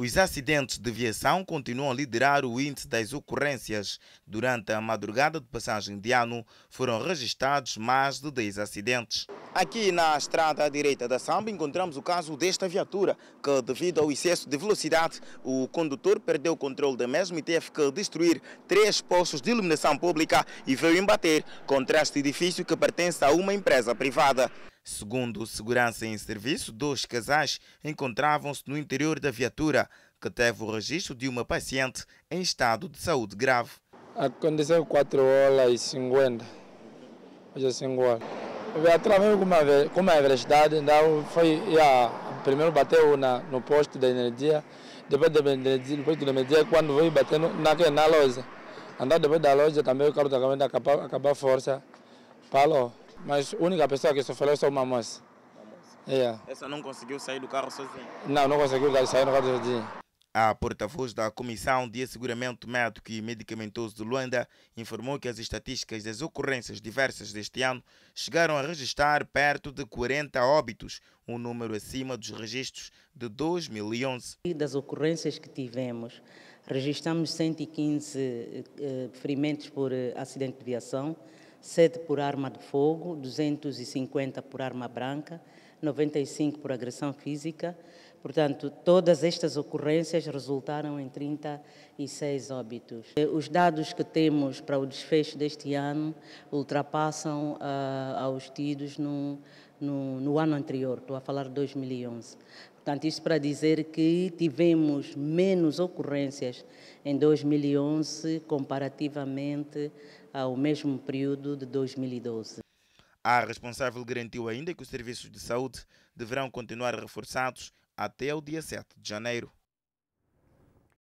Os acidentes de viação continuam a liderar o índice das ocorrências. Durante a madrugada de passagem de ano, foram registrados mais de 10 acidentes. Aqui na estrada à direita da Samba encontramos o caso desta viatura, que devido ao excesso de velocidade, o condutor perdeu o controle da mesma e teve que destruir três postos de iluminação pública e veio embater contra este edifício que pertence a uma empresa privada. Segundo segurança em serviço, dois casais encontravam-se no interior da viatura, que teve o registro de uma paciente em estado de saúde grave. Aconteceu 4 horas e 50, hoje 5 é horas. O viatura com uma, com uma velocidade, então foi, já, primeiro bateu na, no posto da energia, depois da energia, depois da energia quando veio bater na, na loja. andar então, depois da loja também o carro também acabou, acabou a força, falou. Mas a única pessoa que é só uma moça. Yeah. Essa não conseguiu sair do carro sozinha? Não, não conseguiu sair do carro sozinha. A porta-voz da Comissão de Asseguramento Médico e Medicamentoso de Luanda informou que as estatísticas das ocorrências diversas deste ano chegaram a registrar perto de 40 óbitos, um número acima dos registros de 2011. E das ocorrências que tivemos, registramos 115 eh, ferimentos por eh, acidente de viação, 7 por arma de fogo, 250 por arma branca, 95 por agressão física. Portanto, todas estas ocorrências resultaram em 36 óbitos. Eh, os dados que temos para o desfecho deste ano ultrapassam uh, aos tidos no, no, no ano anterior, estou a falar de 2011. Portanto, isso para dizer que tivemos menos ocorrências em 2011 comparativamente ao mesmo período de 2012. A responsável garantiu ainda que os serviços de saúde deverão continuar reforçados até o dia 7 de janeiro.